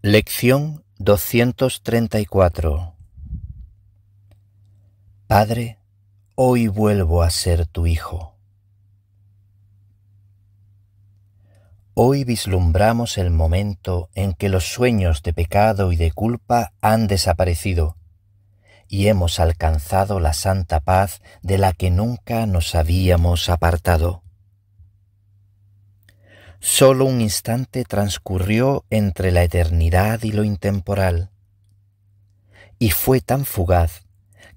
Lección 234 Padre, hoy vuelvo a ser tu Hijo. Hoy vislumbramos el momento en que los sueños de pecado y de culpa han desaparecido y hemos alcanzado la santa paz de la que nunca nos habíamos apartado. Solo un instante transcurrió entre la eternidad y lo intemporal, y fue tan fugaz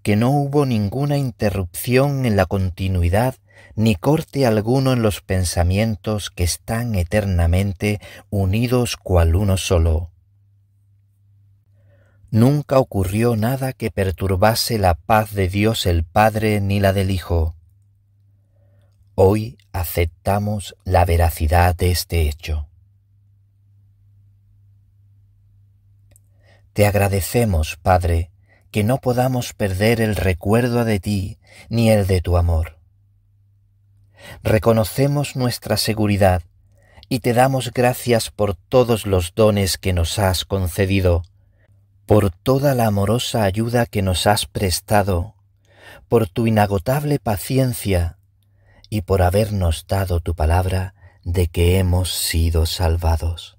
que no hubo ninguna interrupción en la continuidad ni corte alguno en los pensamientos que están eternamente unidos cual uno solo. Nunca ocurrió nada que perturbase la paz de Dios el Padre ni la del Hijo Hoy aceptamos la veracidad de este hecho. Te agradecemos, Padre, que no podamos perder el recuerdo de ti ni el de tu amor. Reconocemos nuestra seguridad y te damos gracias por todos los dones que nos has concedido, por toda la amorosa ayuda que nos has prestado, por tu inagotable paciencia y por habernos dado tu palabra de que hemos sido salvados.